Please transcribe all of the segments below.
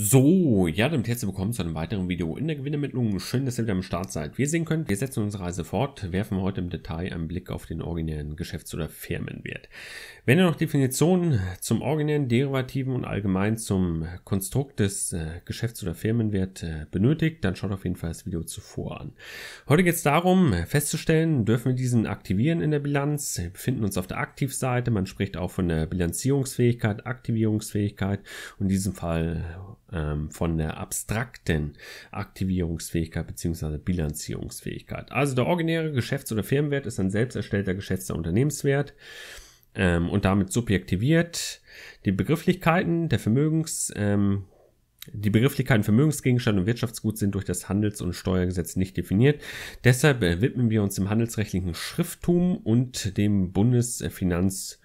So, ja, damit herzlich willkommen zu einem weiteren Video in der Gewinnermittlung. Schön, dass ihr wieder am Start seid. Wir sehen könnt, wir setzen unsere Reise fort, werfen heute im Detail einen Blick auf den originären Geschäfts- oder Firmenwert. Wenn ihr noch Definitionen zum originären, derivativen und allgemein zum Konstrukt des äh, Geschäfts- oder Firmenwert äh, benötigt, dann schaut auf jeden Fall das Video zuvor an. Heute geht es darum, festzustellen, dürfen wir diesen aktivieren in der Bilanz. Wir befinden uns auf der Aktivseite. Man spricht auch von der Bilanzierungsfähigkeit, Aktivierungsfähigkeit und in diesem Fall ähm, von der abstrakten Aktivierungsfähigkeit bzw. Bilanzierungsfähigkeit. Also der originäre Geschäfts- oder Firmenwert ist ein selbst erstellter geschätzter Unternehmenswert ähm, und damit subjektiviert. Die Begrifflichkeiten der Vermögens, ähm, die Begrifflichkeiten Vermögensgegenstand und Wirtschaftsgut sind durch das Handels- und Steuergesetz nicht definiert. Deshalb äh, widmen wir uns dem handelsrechtlichen Schrifttum und dem Bundesfinanz-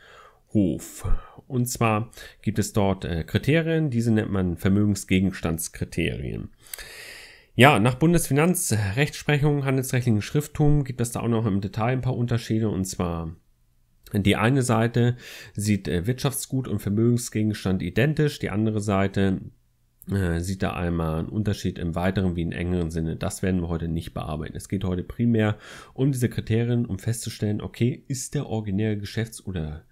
Hof. Und zwar gibt es dort äh, Kriterien, diese nennt man Vermögensgegenstandskriterien. Ja, nach Bundesfinanzrechtsprechung, handelsrechtlichen Schrifttum gibt es da auch noch im Detail ein paar Unterschiede und zwar die eine Seite sieht äh, Wirtschaftsgut und Vermögensgegenstand identisch, die andere Seite äh, sieht da einmal einen Unterschied im weiteren wie im engeren Sinne. Das werden wir heute nicht bearbeiten. Es geht heute primär um diese Kriterien, um festzustellen, okay, ist der originäre Geschäfts- oder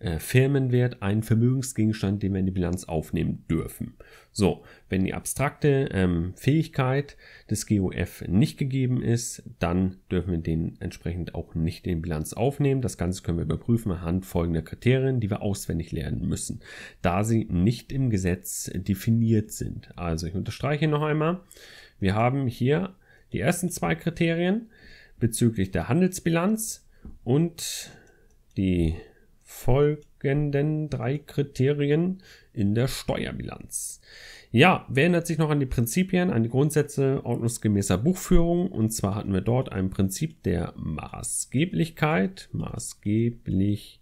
äh, Firmenwert einen Vermögensgegenstand, den wir in die Bilanz aufnehmen dürfen. So, wenn die abstrakte ähm, Fähigkeit des GOF nicht gegeben ist, dann dürfen wir den entsprechend auch nicht in die Bilanz aufnehmen. Das Ganze können wir überprüfen anhand folgender Kriterien, die wir auswendig lernen müssen, da sie nicht im Gesetz definiert sind. Also ich unterstreiche noch einmal, wir haben hier die ersten zwei Kriterien bezüglich der Handelsbilanz und die folgenden drei Kriterien in der Steuerbilanz. Ja, wer erinnert sich noch an die Prinzipien, an die Grundsätze ordnungsgemäßer Buchführung? Und zwar hatten wir dort ein Prinzip der Maßgeblichkeit. Maßgeblichkeit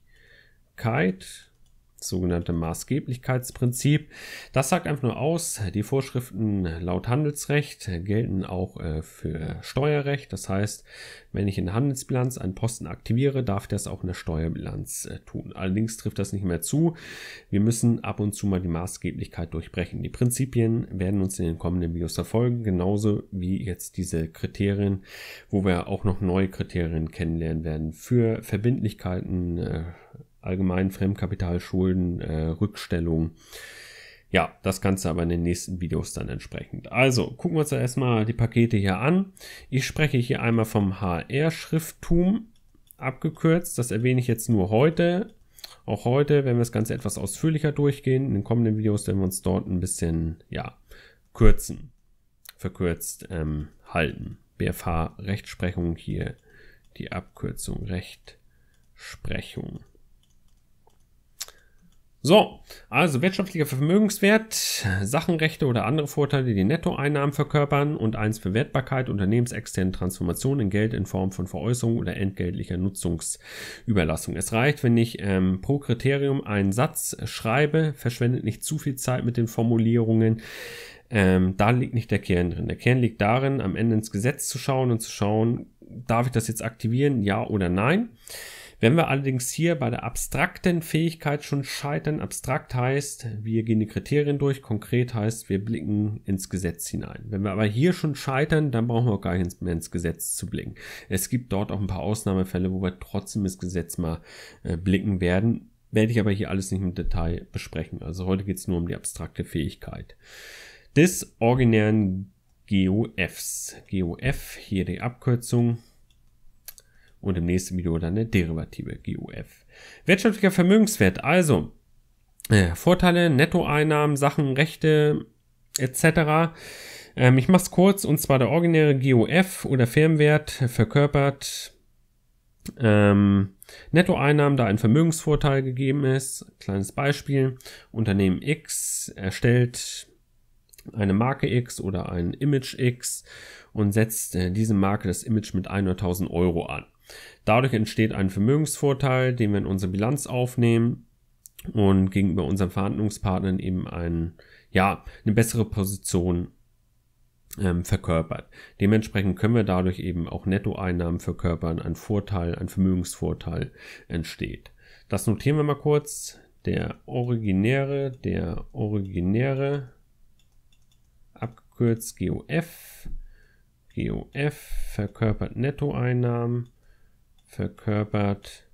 sogenannte Maßgeblichkeitsprinzip. Das sagt einfach nur aus, die Vorschriften laut Handelsrecht gelten auch äh, für Steuerrecht. Das heißt, wenn ich in der Handelsbilanz einen Posten aktiviere, darf das auch in der Steuerbilanz äh, tun. Allerdings trifft das nicht mehr zu. Wir müssen ab und zu mal die Maßgeblichkeit durchbrechen. Die Prinzipien werden uns in den kommenden Videos verfolgen, genauso wie jetzt diese Kriterien, wo wir auch noch neue Kriterien kennenlernen werden für Verbindlichkeiten, äh, allgemeinen Fremdkapitalschulden, äh, Rückstellung. Ja, das Ganze aber in den nächsten Videos dann entsprechend. Also gucken wir uns erstmal die Pakete hier an. Ich spreche hier einmal vom HR-Schrifttum abgekürzt. Das erwähne ich jetzt nur heute. Auch heute werden wir das Ganze etwas ausführlicher durchgehen. In den kommenden Videos werden wir uns dort ein bisschen, ja, kürzen, verkürzt ähm, halten. BFH-Rechtsprechung hier, die Abkürzung Rechtsprechung. So, also wirtschaftlicher Vermögenswert, Sachenrechte oder andere Vorteile, die Nettoeinnahmen verkörpern und eins für Wertbarkeit, unternehmensexterne Transformation in Geld in Form von Veräußerung oder entgeltlicher Nutzungsüberlassung. Es reicht, wenn ich ähm, pro Kriterium einen Satz schreibe, verschwendet nicht zu viel Zeit mit den Formulierungen. Ähm, da liegt nicht der Kern drin. Der Kern liegt darin, am Ende ins Gesetz zu schauen und zu schauen, darf ich das jetzt aktivieren, ja oder nein. Wenn wir allerdings hier bei der abstrakten Fähigkeit schon scheitern, abstrakt heißt, wir gehen die Kriterien durch, konkret heißt, wir blicken ins Gesetz hinein. Wenn wir aber hier schon scheitern, dann brauchen wir auch gar nicht mehr ins Gesetz zu blicken. Es gibt dort auch ein paar Ausnahmefälle, wo wir trotzdem ins Gesetz mal äh, blicken werden. Werde ich aber hier alles nicht im Detail besprechen. Also heute geht es nur um die abstrakte Fähigkeit des originären GOFs. GOF, hier die Abkürzung, und im nächsten Video dann der derivative GUF. Wirtschaftlicher Vermögenswert, also äh, Vorteile, Nettoeinnahmen, Sachen, Rechte etc. Ähm, ich mache es kurz und zwar der originäre GUF oder Firmenwert verkörpert ähm, Nettoeinnahmen, da ein Vermögensvorteil gegeben ist. Kleines Beispiel. Unternehmen X erstellt eine Marke X oder ein Image X und setzt äh, diese Marke das Image mit 100.000 Euro an. Dadurch entsteht ein Vermögensvorteil, den wir in unsere Bilanz aufnehmen und gegenüber unseren Verhandlungspartnern eben ein, ja, eine bessere Position ähm, verkörpert. Dementsprechend können wir dadurch eben auch Nettoeinnahmen verkörpern, ein Vorteil, ein Vermögensvorteil entsteht. Das notieren wir mal kurz. Der originäre, der originäre, abgekürzt GOF, GOF verkörpert Nettoeinnahmen verkörpert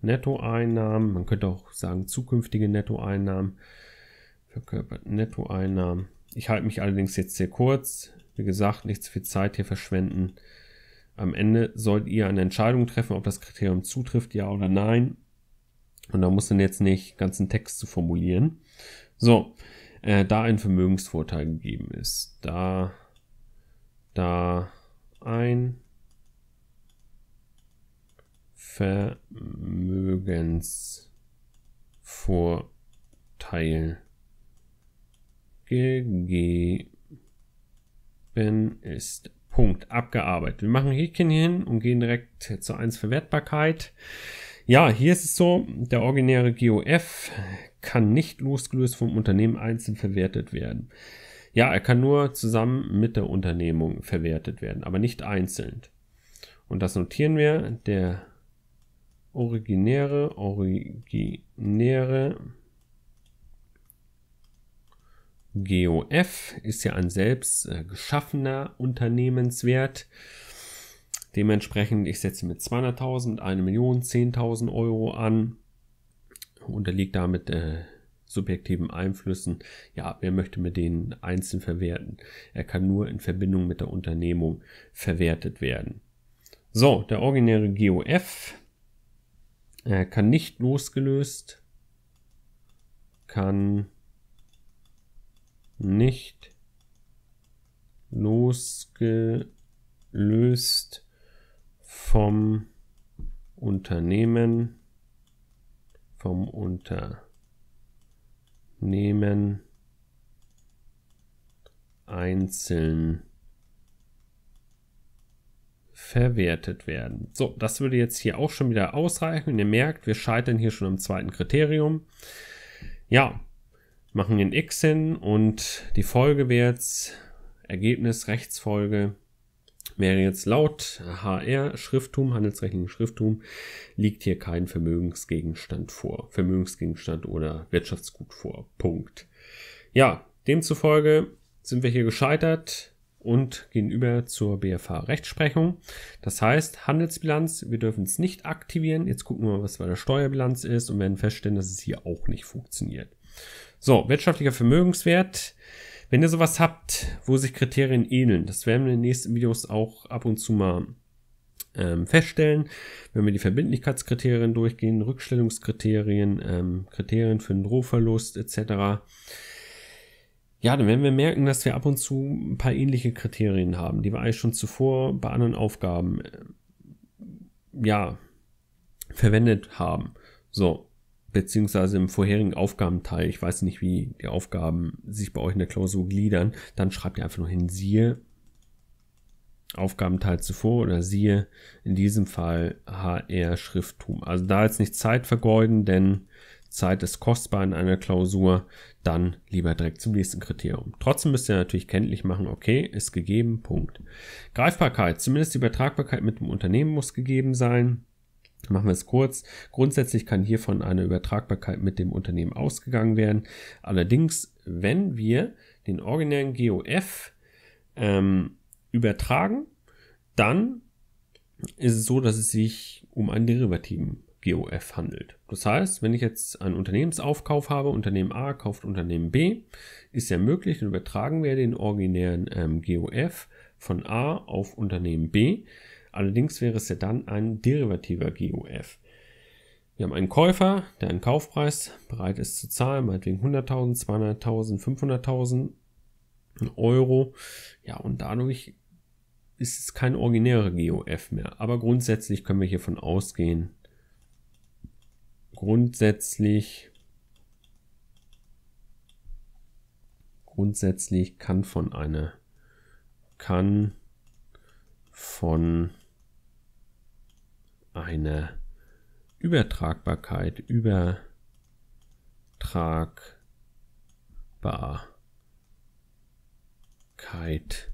Nettoeinnahmen, man könnte auch sagen zukünftige Nettoeinnahmen, verkörpert Nettoeinnahmen. Ich halte mich allerdings jetzt sehr kurz. Wie gesagt, nicht zu viel Zeit hier verschwenden. Am Ende sollt ihr eine Entscheidung treffen, ob das Kriterium zutrifft, ja oder nein. Und da muss dann jetzt nicht ganzen Text zu formulieren. So, äh, da ein Vermögensvorteil gegeben ist, da, da ein Vermögensvorteil gegeben ist. Punkt. Abgearbeitet. Wir machen ein Häkchen hier hin und gehen direkt zur 1 Verwertbarkeit. Ja, hier ist es so, der originäre GOF kann nicht losgelöst vom Unternehmen einzeln verwertet werden. Ja, er kann nur zusammen mit der Unternehmung verwertet werden, aber nicht einzeln. Und das notieren wir. Der originäre, originäre GOF ist ja ein selbst äh, geschaffener Unternehmenswert. Dementsprechend, ich setze mit 200.000, 1 Million, 10.000 Euro an, unterliegt damit äh, subjektiven Einflüssen. Ja, wer möchte mit denen einzeln verwerten? Er kann nur in Verbindung mit der Unternehmung verwertet werden. So, der originäre GOF äh, kann nicht losgelöst. Kann nicht losgelöst vom Unternehmen, vom Unternehmen einzeln verwertet werden. So, das würde jetzt hier auch schon wieder ausreichen. ihr merkt, wir scheitern hier schon am zweiten Kriterium. Ja, machen den X hin und die Folge wäre jetzt Ergebnis, Rechtsfolge wäre jetzt laut HR Schrifttum, handelsrechtlichen Schrifttum, liegt hier kein Vermögensgegenstand vor. Vermögensgegenstand oder Wirtschaftsgut vor. Punkt. Ja, demzufolge sind wir hier gescheitert und gehen über zur BFH-Rechtsprechung. Das heißt, Handelsbilanz, wir dürfen es nicht aktivieren. Jetzt gucken wir mal, was bei der Steuerbilanz ist und werden feststellen, dass es hier auch nicht funktioniert. So, wirtschaftlicher Vermögenswert. Wenn ihr sowas habt, wo sich Kriterien ähneln, das werden wir in den nächsten Videos auch ab und zu mal ähm, feststellen, wenn wir die Verbindlichkeitskriterien durchgehen, Rückstellungskriterien, ähm, Kriterien für den Rohverlust etc., ja, dann werden wir merken, dass wir ab und zu ein paar ähnliche Kriterien haben, die wir eigentlich schon zuvor bei anderen Aufgaben äh, ja verwendet haben. So, beziehungsweise im vorherigen Aufgabenteil. Ich weiß nicht, wie die Aufgaben sich bei euch in der Klausur gliedern. Dann schreibt ihr einfach nur hin, siehe Aufgabenteil zuvor oder siehe in diesem Fall HR-Schrifttum. Also da jetzt nicht Zeit vergeuden, denn Zeit ist kostbar in einer Klausur dann lieber direkt zum nächsten Kriterium. Trotzdem müsst ihr natürlich kenntlich machen, okay, ist gegeben, Punkt. Greifbarkeit, zumindest die Übertragbarkeit mit dem Unternehmen muss gegeben sein. Machen wir es kurz. Grundsätzlich kann hier von einer Übertragbarkeit mit dem Unternehmen ausgegangen werden. Allerdings, wenn wir den originären GOF ähm, übertragen, dann ist es so, dass es sich um einen derivativen BOF handelt. Das heißt, wenn ich jetzt einen Unternehmensaufkauf habe, Unternehmen A kauft Unternehmen B, ist ja möglich, dann übertragen wir den originären ähm, GOF von A auf Unternehmen B. Allerdings wäre es ja dann ein derivativer GOF. Wir haben einen Käufer, der einen Kaufpreis bereit ist zu zahlen, meinetwegen 100.000, 200.000, 500.000 Euro. Ja, und dadurch ist es kein originärer GOF mehr. Aber grundsätzlich können wir hiervon ausgehen, grundsätzlich grundsätzlich kann von einer kann von einer Übertragbarkeit Übertragbarkeit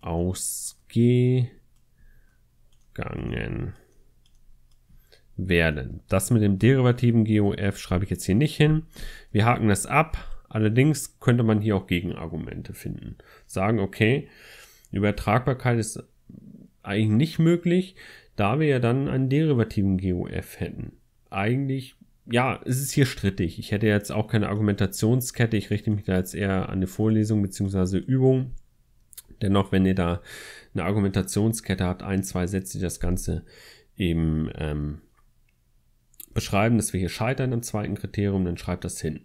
ausgegangen werden. Das mit dem derivativen GOF schreibe ich jetzt hier nicht hin. Wir haken das ab. Allerdings könnte man hier auch Gegenargumente finden. Sagen, okay, Übertragbarkeit ist eigentlich nicht möglich, da wir ja dann einen derivativen GOF hätten. Eigentlich, ja, es ist hier strittig. Ich hätte jetzt auch keine Argumentationskette. Ich richte mich da jetzt eher an eine Vorlesung bzw. Übung. Dennoch, wenn ihr da eine Argumentationskette habt, ein, zwei Sätze, die das Ganze eben ähm, beschreiben, dass wir hier scheitern im zweiten Kriterium, dann schreibt das hin.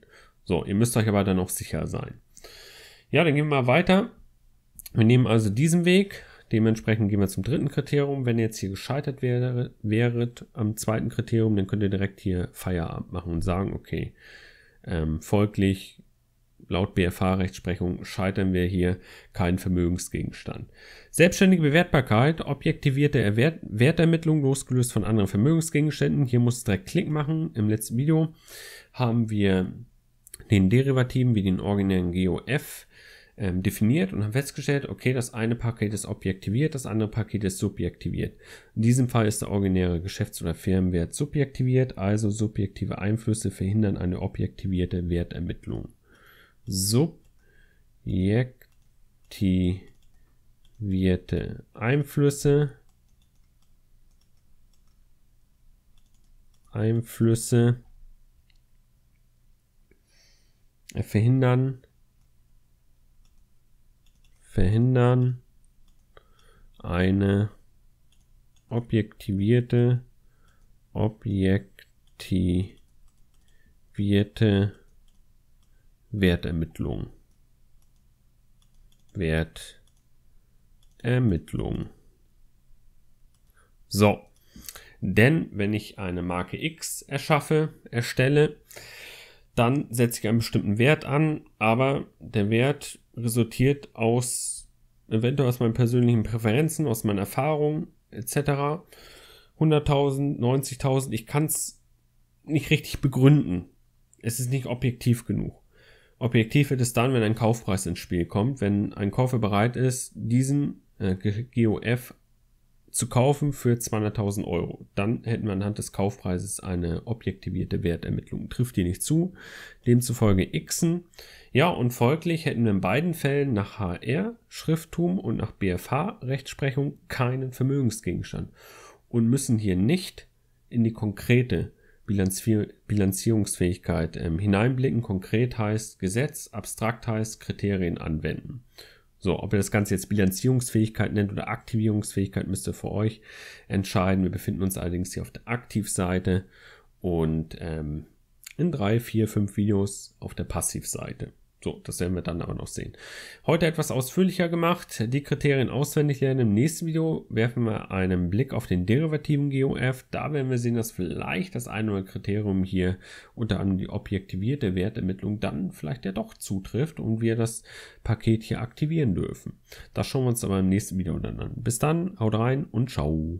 So, ihr müsst euch aber dann auch sicher sein. Ja, dann gehen wir mal weiter. Wir nehmen also diesen Weg. Dementsprechend gehen wir zum dritten Kriterium. Wenn ihr jetzt hier gescheitert wäre, wäret am zweiten Kriterium, dann könnt ihr direkt hier Feierabend machen und sagen, okay, ähm, folglich Laut BFH-Rechtsprechung scheitern wir hier keinen Vermögensgegenstand. Selbstständige Bewertbarkeit, objektivierte Erwert Wertermittlung losgelöst von anderen Vermögensgegenständen. Hier muss direkt Klick machen. Im letzten Video haben wir den Derivativen wie den originären GOF ähm, definiert und haben festgestellt, okay, das eine Paket ist objektiviert, das andere Paket ist subjektiviert. In diesem Fall ist der originäre Geschäfts- oder Firmenwert subjektiviert, also subjektive Einflüsse verhindern eine objektivierte Wertermittlung subjektivierte Einflüsse Einflüsse verhindern verhindern eine objektivierte objektivierte Wertermittlung. Wertermittlung. So, denn wenn ich eine Marke X erschaffe, erstelle, dann setze ich einen bestimmten Wert an, aber der Wert resultiert aus eventuell aus meinen persönlichen Präferenzen, aus meinen Erfahrungen etc. 100.000, 90.000, ich kann es nicht richtig begründen. Es ist nicht objektiv genug. Objektiv wird es dann, wenn ein Kaufpreis ins Spiel kommt, wenn ein Käufer bereit ist, diesen äh, GOF zu kaufen für 200.000 Euro. Dann hätten wir anhand des Kaufpreises eine objektivierte Wertermittlung. Trifft die nicht zu, demzufolge Xen. Ja, und folglich hätten wir in beiden Fällen nach HR, Schrifttum und nach BFH, Rechtsprechung, keinen Vermögensgegenstand und müssen hier nicht in die konkrete Bilanzierungsfähigkeit. Ähm, hineinblicken, konkret heißt Gesetz, abstrakt heißt Kriterien anwenden. So, ob ihr das Ganze jetzt Bilanzierungsfähigkeit nennt oder Aktivierungsfähigkeit, müsst ihr für euch entscheiden. Wir befinden uns allerdings hier auf der Aktivseite und ähm, in drei, vier, fünf Videos auf der Passivseite. So, das werden wir dann aber noch sehen. Heute etwas ausführlicher gemacht. Die Kriterien auswendig lernen. Im nächsten Video werfen wir einen Blick auf den derivativen GOF. Da werden wir sehen, dass vielleicht das eine oder andere Kriterium hier unter anderem die objektivierte Wertermittlung dann vielleicht ja doch zutrifft und wir das Paket hier aktivieren dürfen. Das schauen wir uns aber im nächsten Video dann an. Bis dann, haut rein und ciao.